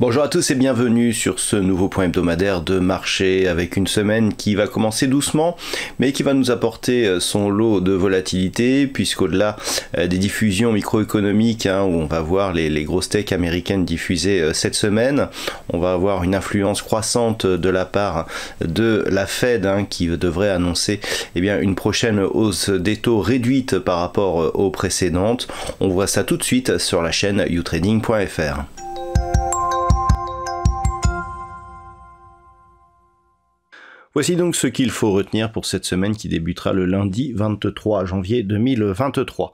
Bonjour à tous et bienvenue sur ce nouveau point hebdomadaire de marché avec une semaine qui va commencer doucement mais qui va nous apporter euh, son lot de volatilité puisqu'au-delà euh, des diffusions microéconomiques hein, où on va voir les, grosses techs américaines diffusées euh, cette semaine, on va avoir une influence croissante de la part de la Fed hein, qui devrait annoncer eh bien, une prochaine hausse des taux réduite par rapport aux précédentes. On voit ça tout de suite sur la chaîne utrading.fr. Voici donc ce qu'il faut retenir pour cette semaine qui débutera le lundi 23 janvier 2023.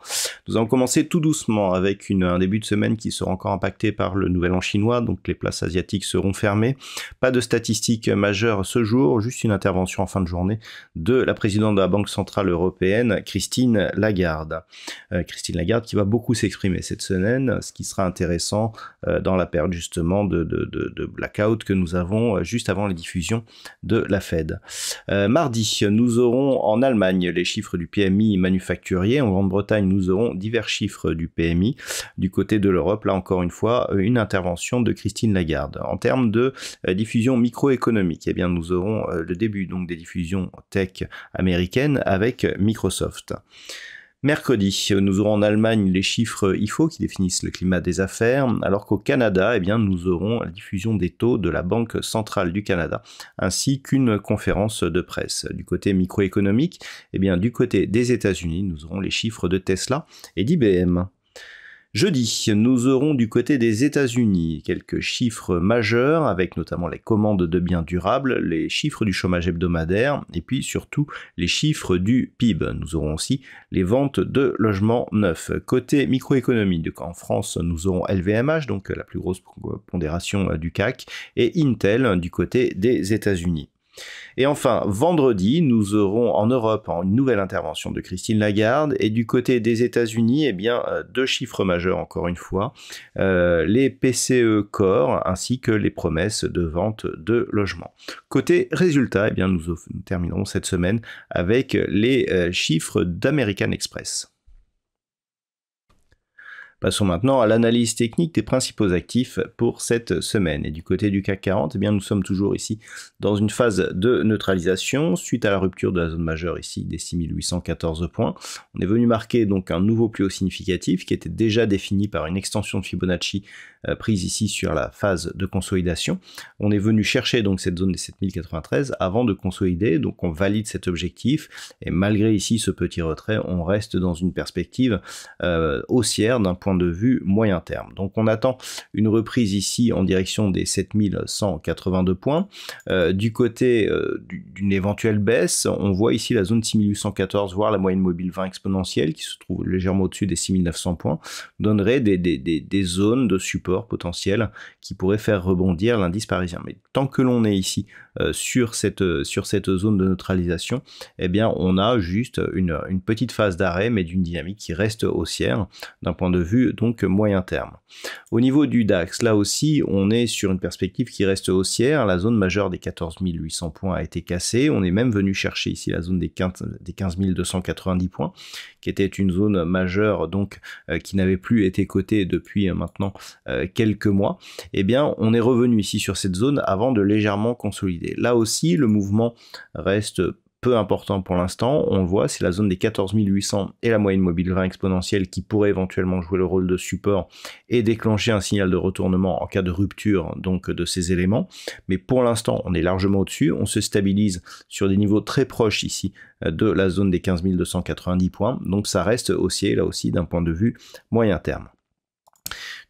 Nous allons commencer tout doucement avec un début de semaine qui sera encore impacté par le nouvel an chinois, donc les places asiatiques seront fermées. Pas de statistiques majeures ce jour, juste une intervention en fin de journée de la présidente de la Banque Centrale Européenne, Christine Lagarde. Euh, Christine Lagarde qui va beaucoup s'exprimer cette semaine, ce qui sera intéressant euh, dans la période justement de, de blackout que nous avons euh, juste avant la diffusion de la Fed. Euh, mardi, nous aurons en Allemagne les chiffres du PMI manufacturier. En Grande-Bretagne, nous aurons divers chiffres du PMI. Du côté de l'Europe, là encore une fois, euh, une intervention de Christine Lagarde. En termes de euh, diffusion microéconomique, eh bien, nous aurons le début donc des diffusions tech américaines avec Microsoft. Mercredi, nous aurons en Allemagne les chiffres IFO qui définissent le climat des affaires, alors qu'au Canada, eh bien, nous aurons la diffusion des taux de la Banque centrale du Canada, ainsi qu'une conférence de presse. Du côté microéconomique, eh bien, du côté des États-Unis, nous aurons les chiffres de Tesla et d'IBM. Jeudi, nous aurons du côté des États-Unis quelques chiffres majeurs, avec notamment les commandes de biens durables, les chiffres du chômage hebdomadaire, et puis surtout les chiffres du PIB. Nous aurons aussi les ventes de logements neufs. Côté microéconomie, en France, nous aurons LVMH, donc la plus grosse pondération euh, du CAC, et Intel du côté des États-Unis. Et enfin, vendredi, nous aurons en Europe une nouvelle intervention de Christine Lagarde. Et du côté des États-Unis, eh bien, euh, deux chiffres majeurs encore une fois euh, les PCE Core ainsi que les promesses de vente de logements. Côté résultat, eh bien, nous, terminerons cette semaine avec les euh, chiffres d'American Express. Passons maintenant à l'analyse technique des principaux actifs pour cette semaine. Et du côté du CAC 40, eh bien, nous sommes toujours ici dans une phase de neutralisation suite à la rupture de la zone majeure ici des 6814 points. On est venu marquer donc un nouveau plus haut significatif qui était déjà défini par une extension de Fibonacci euh, prise ici sur la phase de consolidation. On est venu chercher donc cette zone des 7093 avant de consolider, donc on valide cet objectif et malgré ici ce petit retrait, on reste dans une perspective euh, haussière d'un point de vue moyen terme. Donc on attend une reprise ici en direction des 7182 points. Euh, du côté euh, d'une éventuelle baisse, on voit ici la zone 6814, voire la moyenne mobile 20 exponentielle, qui se trouve légèrement au-dessus des 6900 points, donnerait des, zones de support potentiel qui pourraient faire rebondir l'indice parisien. Mais tant que l'on est ici euh, sur, cette, sur cette zone de neutralisation, eh bien on a juste une, une petite phase d'arrêt, mais d'une dynamique qui reste haussière d'un point de vue donc moyen terme. Au niveau du DAX, là aussi, on est sur une perspective qui reste haussière. La zone majeure des 14 800 points a été cassée. On est même venu chercher ici la zone des 15, des 290 points, qui était une zone majeure donc euh, qui n'avait plus été cotée depuis euh, maintenant euh, quelques mois. Eh bien, on est revenu ici sur cette zone avant de légèrement consolider. Là aussi, le mouvement reste peu important pour l'instant. On le voit, c'est la zone des 14 800 et la moyenne mobile 20 exponentielle qui pourrait éventuellement jouer le rôle de support et déclencher un signal de retournement en cas de rupture donc de ces éléments. Mais pour l'instant, on est largement au-dessus. On se stabilise sur des niveaux très proches ici de la zone des 15 290 points. Donc ça reste haussier là aussi d'un point de vue moyen terme.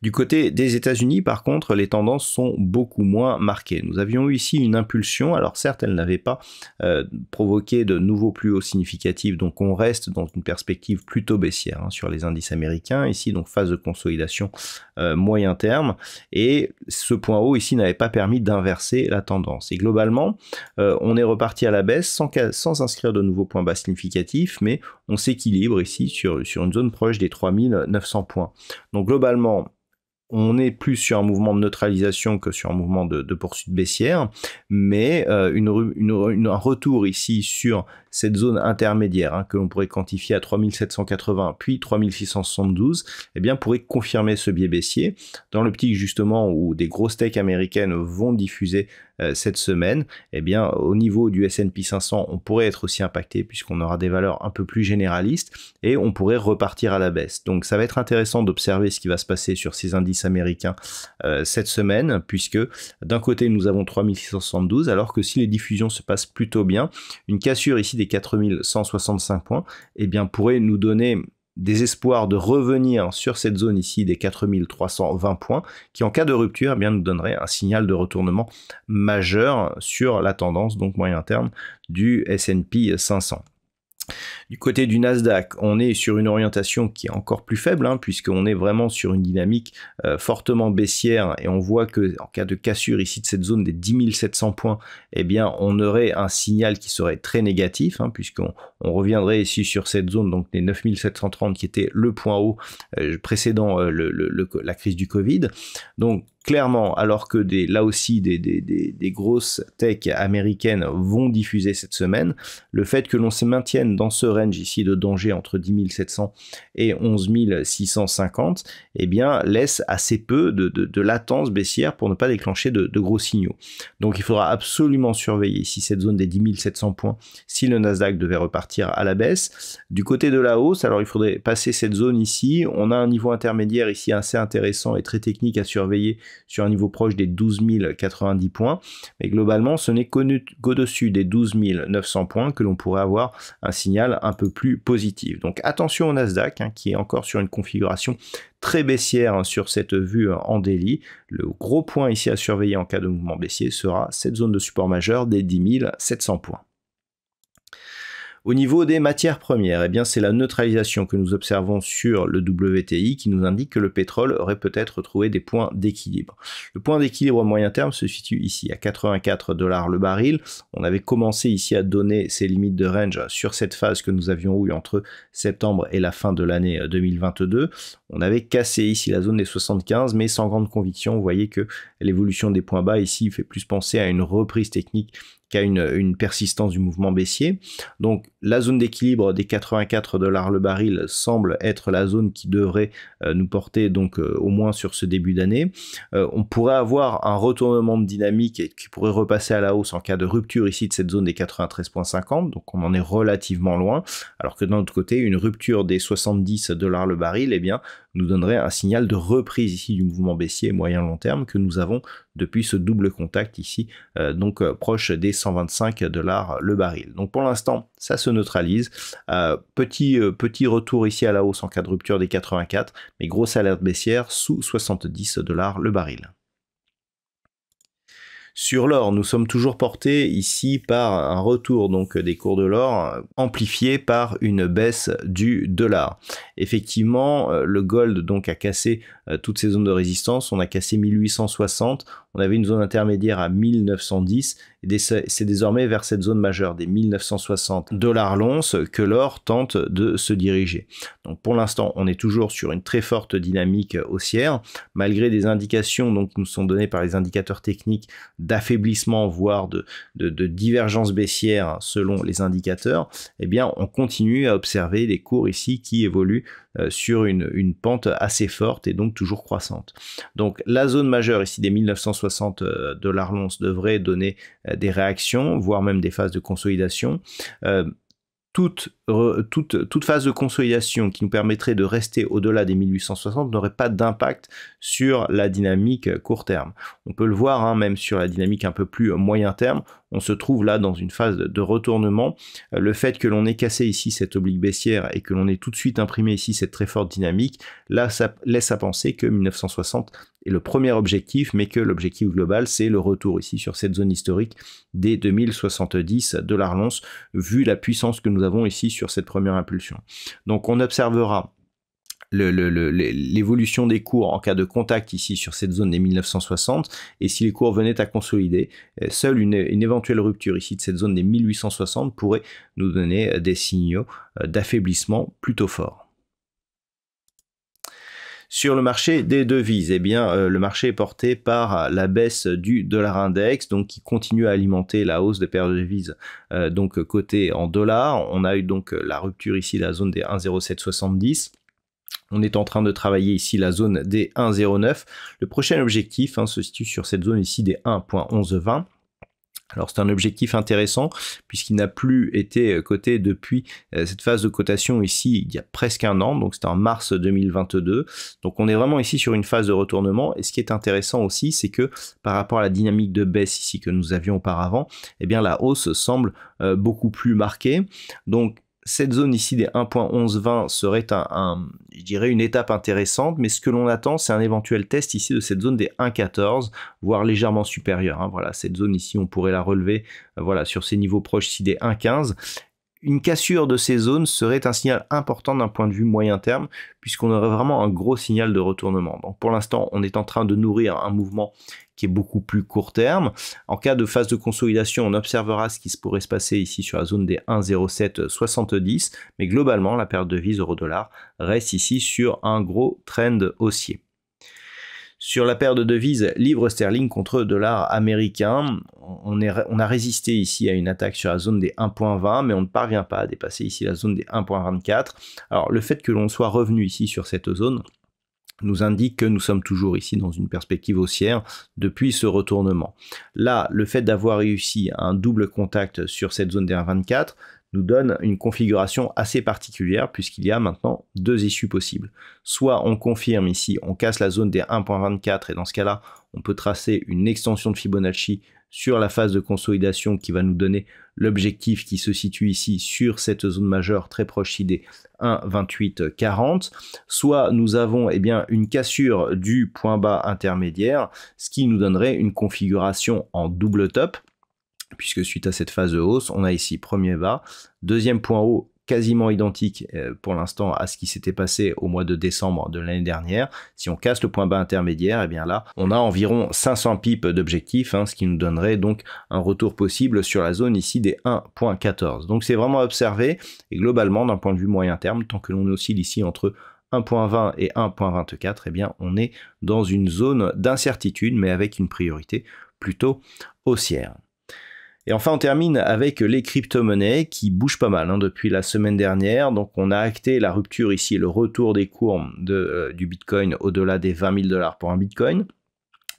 Du côté des États-Unis, par contre, les tendances sont beaucoup moins marquées. Nous avions eu ici une impulsion, alors certes, elle n'avait pas euh, provoqué de nouveaux plus hauts significatifs, donc on reste dans une perspective plutôt baissière hein, sur les indices américains, ici donc phase de consolidation euh, moyen terme, et ce point haut ici n'avait pas permis d'inverser la tendance. Et globalement, euh, on est reparti à la baisse sans, sans inscrire de nouveaux points bas significatifs, mais on s'équilibre ici sur, sur une zone proche des 3900 points. Donc globalement, on est plus sur un mouvement de neutralisation que sur un mouvement de, poursuite baissière, mais euh, un retour ici sur cette zone intermédiaire hein, que l'on pourrait quantifier à 3780 puis 3672, et eh bien pourrait confirmer ce biais baissier dans l'optique justement où des grosses tech américaines vont diffuser euh, cette semaine. Eh bien au niveau du S&P 500, on pourrait être aussi impacté puisqu'on aura des valeurs un peu plus généralistes et on pourrait repartir à la baisse. Donc ça va être intéressant d'observer ce qui va se passer sur ces indices américain euh, cette semaine, puisque d'un côté nous avons 3672, alors que si les diffusions se passent plutôt bien, une cassure ici des 4165 points, et eh bien pourrait nous donner des espoirs de revenir sur cette zone ici des 4320 points, qui en cas de rupture eh bien, nous donnerait un signal de retournement majeur sur la tendance, donc moyen terme, du SP 500. Du côté du Nasdaq, on est sur une orientation qui est encore plus faible, hein, puisqu'on est vraiment sur une dynamique euh, fortement baissière, et on voit que en cas de cassure ici de cette zone des 10 700 points, eh bien, on aurait un signal qui serait très négatif, hein, puisqu'on reviendrait ici sur cette zone, donc des 9730 qui était le point haut euh, précédant euh, la crise du Covid. Donc, clairement, alors que des, là aussi des, grosses tech américaines vont diffuser cette semaine, le fait que l'on se maintienne dans ce range ici de danger entre 10 700 et 11 650, eh bien, laisse assez peu de, latence baissière pour ne pas déclencher de, gros signaux. Donc il faudra absolument surveiller ici cette zone des 10 700 points, si le Nasdaq devait repartir à la baisse. Du côté de la hausse, alors il faudrait passer cette zone ici, on a un niveau intermédiaire ici assez intéressant et très technique à surveiller sur un niveau proche des 12 090 points. Mais globalement, ce n'est qu'au-dessus des 12 900 points que l'on pourrait avoir un signal un peu plus positif. Donc attention au Nasdaq, hein, qui est encore sur une configuration très baissière hein, sur cette vue hein, en délit. Le gros point ici à surveiller en cas de mouvement baissier sera cette zone de support majeur des 10 700 points. Au niveau des matières premières, eh bien c'est la neutralisation que nous observons sur le WTI qui nous indique que le pétrole aurait peut-être trouvé des points d'équilibre. Le point d'équilibre à moyen terme se situe ici à 84 dollars le baril. On avait commencé ici à donner ses limites de range sur cette phase que nous avions eue entre septembre et la fin de l'année 2022. Euh, On avait cassé ici la zone des 75, mais sans grande conviction. Vous voyez que l'évolution des points bas ici fait plus penser à une reprise technique une, persistance du mouvement baissier. Donc la zone d'équilibre des 84 dollars le baril semble être la zone qui devrait euh, nous porter donc euh, au moins sur ce début d'année. Euh, on pourrait avoir un retournement de dynamique et qui pourrait repasser à la hausse en cas de rupture ici de cette zone des 93.50. Donc on en est relativement loin. Alors que d'un autre côté, une rupture des 70 dollars le baril, et eh bien nous donnerait un signal de reprise ici du mouvement baissier moyen-long terme que nous avons depuis ce double contact ici, euh, donc euh, proche des 125 dollars le baril. Donc pour l'instant, ça se neutralise. Euh, petit, petit retour ici à la hausse en cas de rupture des 84, mais grosse alerte baissière sous 70 dollars le baril sur l'or. Nous sommes toujours portés ici par un retour donc des cours de l'or euh, amplifié par une baisse du dollar. Effectivement, euh, le gold donc a cassé euh, toutes ces zones de résistance. On a cassé 1860, on avait une zone intermédiaire à 1910 et c'est désormais vers cette zone majeure des 1960 dollars l'once que l'or tente de se diriger. Donc pour l'instant, on est toujours sur une très forte dynamique haussière malgré des indications donc qui nous sont données par les indicateurs techniques d'affaiblissement, voire de, de, divergence baissière hein, selon les indicateurs, et eh bien, on continue à observer des cours ici qui évoluent euh, sur une, pente assez forte et donc toujours croissante. Donc la zone majeure ici des 1960 euh, dollars l'once devrait donner euh, des réactions, voire même des phases de consolidation toute, phase de consolidation qui nous permettrait de rester au-delà des 1860 n'aurait pas d'impact sur la dynamique court terme. On peut le voir, hein, même sur la dynamique un peu plus moyen terme, on se trouve là dans une phase de retournement. Le fait que l'on ait cassé ici cette oblique baissière et que l'on ait tout de suite imprimé ici cette très forte dynamique, là, ça laisse à penser que 1960 et le premier objectif, mais que l'objectif global, c'est le retour ici sur cette zone historique des 2070 de l'Arlonce, vu la puissance que nous avons ici sur cette première impulsion. Donc on observera l'évolution des cours en cas de contact ici sur cette zone des 1960 et si les cours venaient à consolider, euh, seule une, une éventuelle rupture ici de cette zone des 1860 pourrait nous donner euh, des signaux euh, d'affaiblissement plutôt forts. Sur le marché des devises, eh bien, euh, le marché est porté par la baisse du dollar index, donc qui continue à alimenter la hausse des paires de devises, euh, donc côté en dollars. On a eu donc euh, la rupture ici de la zone des 1,0770. On est en train de travailler ici la zone des 1,09. Le prochain objectif hein, se situe sur cette zone ici des 1,1120. Alors c'est un objectif intéressant puisqu'il n'a plus été euh, coté depuis euh, cette phase de cotation ici il y a presque un an, donc c'était en mars 2022. Donc on est vraiment ici sur une phase de retournement et ce qui est intéressant aussi c'est que par rapport à la dynamique de baisse ici que nous avions auparavant, eh bien la hausse semble euh, beaucoup plus marquée. Donc cette zone ici des 1.1120 serait un, je dirais une étape intéressante, mais ce que l'on attend, c'est un éventuel test ici de cette zone des 1.14, voire légèrement supérieure. Hein. voilà, cette zone ici, on pourrait la relever, euh, voilà, sur ces niveaux proches ici des 1.15 une cassure de ces zones serait un signal important d'un point de vue moyen terme, puisqu'on aurait vraiment un gros signal de retournement. Donc pour l'instant, on est en train de nourrir un mouvement qui est beaucoup plus court terme. En cas de phase de consolidation, on observera ce qui se pourrait se passer ici sur la zone des 1,0770, mais globalement, la perte de vise euro-dollar reste ici sur un gros trend haussier. Sur la paire de devises livre sterling contre dollar américain, on, on, a résisté ici à une attaque sur la zone des 1.20, mais on ne parvient pas à dépasser ici la zone des 1.24. Alors le fait que l'on soit revenu ici sur cette zone, nous indique que nous sommes toujours ici dans une perspective haussière depuis ce retournement. Là, le fait d'avoir réussi un double contact sur cette zone des 1,24 donne une configuration assez particulière puisqu'il y a maintenant deux issues possibles. Soit on confirme ici, on casse la zone des 1.24 et dans ce cas-là, on peut tracer une extension de Fibonacci sur la phase de consolidation qui va nous donner l'objectif qui se situe ici sur cette zone majeure très proche des 1,2840. Soit nous avons et eh bien, une cassure du point bas intermédiaire, ce qui nous donnerait une configuration en double top puisque suite à cette phase de hausse, on a ici premier bas, deuxième point haut quasiment identique euh, pour l'instant à ce qui s'était passé au mois de décembre de l'année dernière. Si on casse le point bas intermédiaire, et eh bien là, on a environ 500 pips d'objectifs, hein, ce qui nous donnerait donc un retour possible sur la zone ici des 1.14. Donc c'est vraiment à observer et globalement d'un point de vue moyen terme, tant que l'on oscille ici entre 1.20 et 1.24, eh bien on est dans une zone d'incertitude mais avec une priorité plutôt haussière. Et enfin, on termine avec les crypto-monnaies qui bougent pas mal hein, depuis la semaine dernière. Donc, on a acté la rupture ici, le retour des cours euh, du Bitcoin au-delà des 20 000 dollars pour un Bitcoin.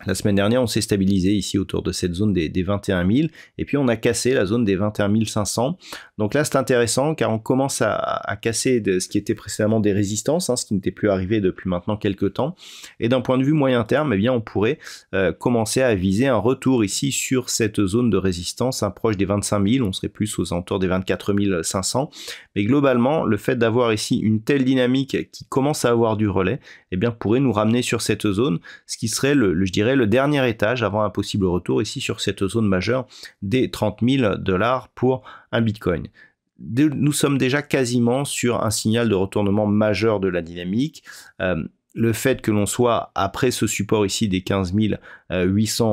La semaine dernière, on s'est stabilisé ici autour de cette zone des, 21 000, et puis on a cassé la zone des 21 500. Donc là, c'est intéressant car on commence à, casser ce qui était précédemment des résistances, hein, ce qui n'était plus arrivé depuis maintenant quelques temps. Et d'un point de vue moyen terme, eh bien, on pourrait euh, commencer à viser un retour ici sur cette zone de résistance hein, proche des 25 000. On serait plus aux alentours des 24 500. Mais globalement, le fait d'avoir ici une telle dynamique qui commence à avoir du relais, eh bien, pourrait nous ramener sur cette zone, ce qui serait le je dirais le dernier étage avant un possible retour ici sur cette zone majeure des 30 000 dollars pour un Bitcoin. Nous sommes déjà quasiment sur un signal de retournement majeur de la dynamique. Euh, le fait que l'on soit après ce support ici des 15 800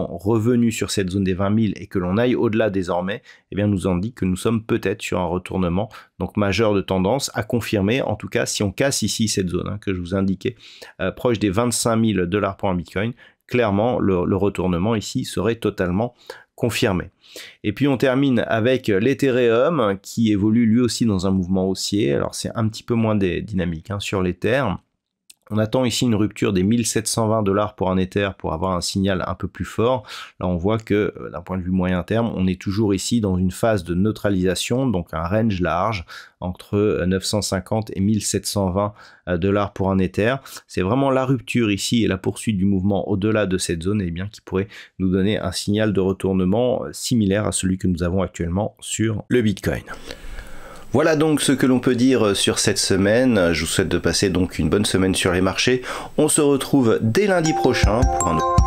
euh, revenus sur cette zone des 20 000 et que l'on aille au-delà désormais, eh bien nous en dit que nous sommes peut-être sur un retournement donc majeur de tendance à confirmer, en tout cas si on casse ici cette zone hein, que je vous indiquais, euh, proche des 25 000 dollars pour un Bitcoin, clairement, le, retournement ici serait totalement confirmé. Et puis on termine avec l'Ethereum qui évolue lui aussi dans un mouvement haussier. Alors c'est un petit peu moins dynamique hein, sur l'Ether. On attend ici une rupture des 1720 dollars pour un Ether pour avoir un signal un peu plus fort. Là, on voit que euh, d'un point de vue moyen terme, on est toujours ici dans une phase de neutralisation, donc un range large entre 950 euh, et 1720 euh, dollars pour un Ether. C'est vraiment la rupture ici et la poursuite du mouvement au-delà de cette zone eh bien, qui pourrait nous donner un signal de retournement similaire à celui que nous avons actuellement sur le Bitcoin. Voilà donc ce que l'on peut dire euh, sur cette semaine. Je vous souhaite de passer donc une bonne semaine sur les marchés. On se retrouve dès lundi prochain pour un